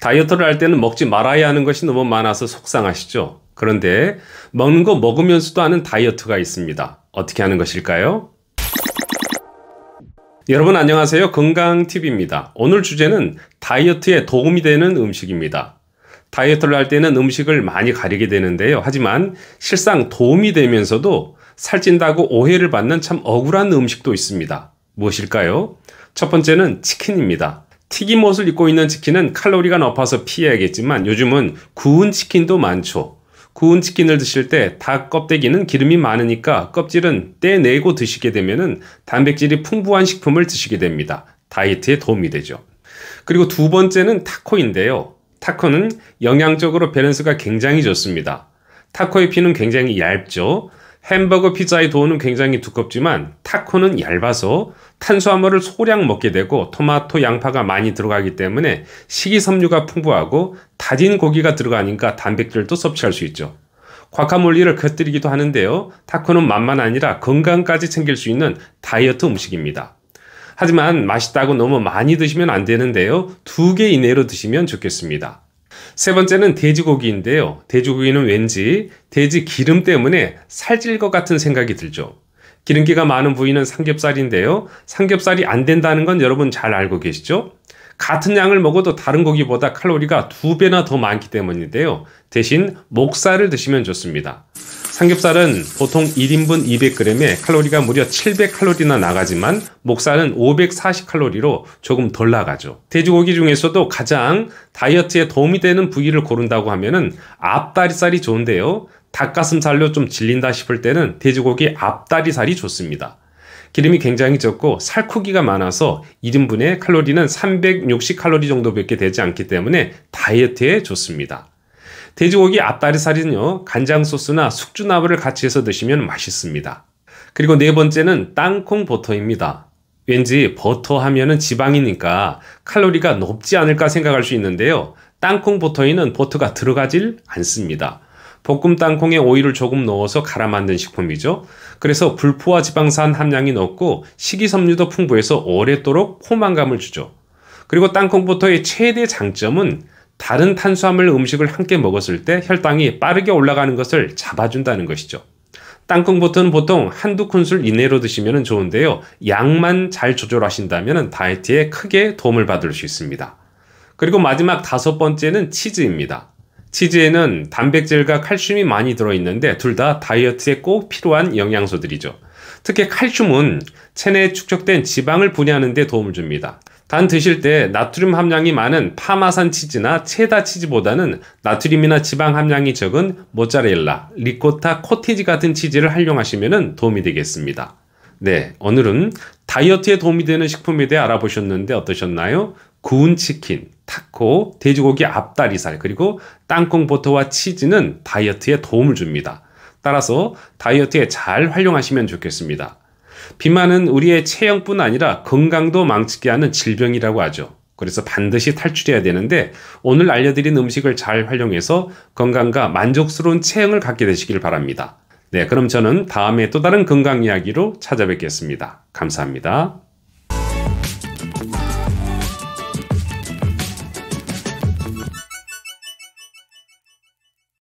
다이어트를 할 때는 먹지 말아야 하는 것이 너무 많아서 속상하시죠? 그런데 먹는 거 먹으면서도 하는 다이어트가 있습니다. 어떻게 하는 것일까요? 여러분 안녕하세요. 건강TV입니다. 오늘 주제는 다이어트에 도움이 되는 음식입니다. 다이어트를 할 때는 음식을 많이 가리게 되는데요. 하지만 실상 도움이 되면서도 살찐다고 오해를 받는 참 억울한 음식도 있습니다. 무엇일까요? 첫 번째는 치킨입니다. 튀김옷을 입고 있는 치킨은 칼로리가 높아서 피해야겠지만 요즘은 구운 치킨도 많죠. 구운 치킨을 드실 때 닭 껍데기는 기름이 많으니까 껍질은 떼내고 드시게 되면 단백질이 풍부한 식품을 드시게 됩니다. 다이어트에 도움이 되죠. 그리고 두 번째는 타코인데요. 타코는 영양적으로 밸런스가 굉장히 좋습니다. 타코의 피는 굉장히 얇죠. 햄버거 피자의 도우는 굉장히 두껍지만 타코는 얇아서 탄수화물을 소량 먹게 되고 토마토 양파가 많이 들어가기 때문에 식이섬유가 풍부하고 다진 고기가 들어가니까 단백질도 섭취할 수 있죠. 과카몰리를 곁들이기도 하는데요. 타코는 맛만 아니라 건강까지 챙길 수 있는 다이어트 음식입니다. 하지만 맛있다고 너무 많이 드시면 안 되는데요. 두 개 이내로 드시면 좋겠습니다. 세 번째는 돼지고기인데요. 돼지고기는 왠지 돼지 기름 때문에 살찔 것 같은 생각이 들죠. 기름기가 많은 부위는 삼겹살인데요. 삼겹살이 안 된다는 건 여러분 잘 알고 계시죠? 같은 양을 먹어도 다른 고기보다 칼로리가 두 배나 더 많기 때문인데요. 대신 목살을 드시면 좋습니다. 삼겹살은 보통 1인분 200g에 칼로리가 무려 700칼로리나 나가지만 목살은 540칼로리로 조금 덜 나가죠. 돼지고기 중에서도 가장 다이어트에 도움이 되는 부위를 고른다고 하면은 앞다리살이 좋은데요. 닭가슴살로 좀 질린다 싶을 때는 돼지고기 앞다리살이 좋습니다. 기름이 굉장히 적고 살코기가 많아서 1인분의 칼로리는 360칼로리 정도밖에 되지 않기 때문에 다이어트에 좋습니다. 돼지고기 앞다리살은요, 간장 소스나 숙주나물을 같이 해서 드시면 맛있습니다. 그리고 네 번째는 땅콩 버터입니다. 왠지 버터 하면은 지방이니까 칼로리가 높지 않을까 생각할 수 있는데요. 땅콩 버터에는 버터가 들어가질 않습니다. 볶음 땅콩에 오이를 조금 넣어서 갈아 만든 식품이죠. 그래서 불포화 지방산 함량이 높고 식이섬유도 풍부해서 오랫도록 포만감을 주죠. 그리고 땅콩버터의 최대 장점은 다른 탄수화물 음식을 함께 먹었을 때 혈당이 빠르게 올라가는 것을 잡아준다는 것이죠. 땅콩버터는 보통 한두 큰술 이내로 드시면 좋은데요. 양만 잘 조절하신다면 다이어트에 크게 도움을 받을 수 있습니다. 그리고 마지막 다섯 번째는 치즈입니다. 치즈에는 단백질과 칼슘이 많이 들어있는데 둘 다 다이어트에 꼭 필요한 영양소들이죠. 특히 칼슘은 체내에 축적된 지방을 분해하는 데 도움을 줍니다. 단 드실 때 나트륨 함량이 많은 파마산 치즈나 체다 치즈보다는 나트륨이나 지방 함량이 적은 모짜렐라, 리코타, 코티지 같은 치즈를 활용하시면 도움이 되겠습니다. 네, 오늘은 다이어트에 도움이 되는 식품에 대해 알아보셨는데 어떠셨나요? 구운 치킨, 타코, 돼지고기 앞다리살, 그리고 땅콩 버터와 치즈는 다이어트에 도움을 줍니다. 따라서 다이어트에 잘 활용하시면 좋겠습니다. 비만은 우리의 체형뿐 아니라 건강도 망치게 하는 질병이라고 하죠. 그래서 반드시 탈출해야 되는데 오늘 알려드린 음식을 잘 활용해서 건강과 만족스러운 체형을 갖게 되시길 바랍니다. 네, 그럼 저는 다음에 또 다른 건강 이야기로 찾아뵙겠습니다. 감사합니다.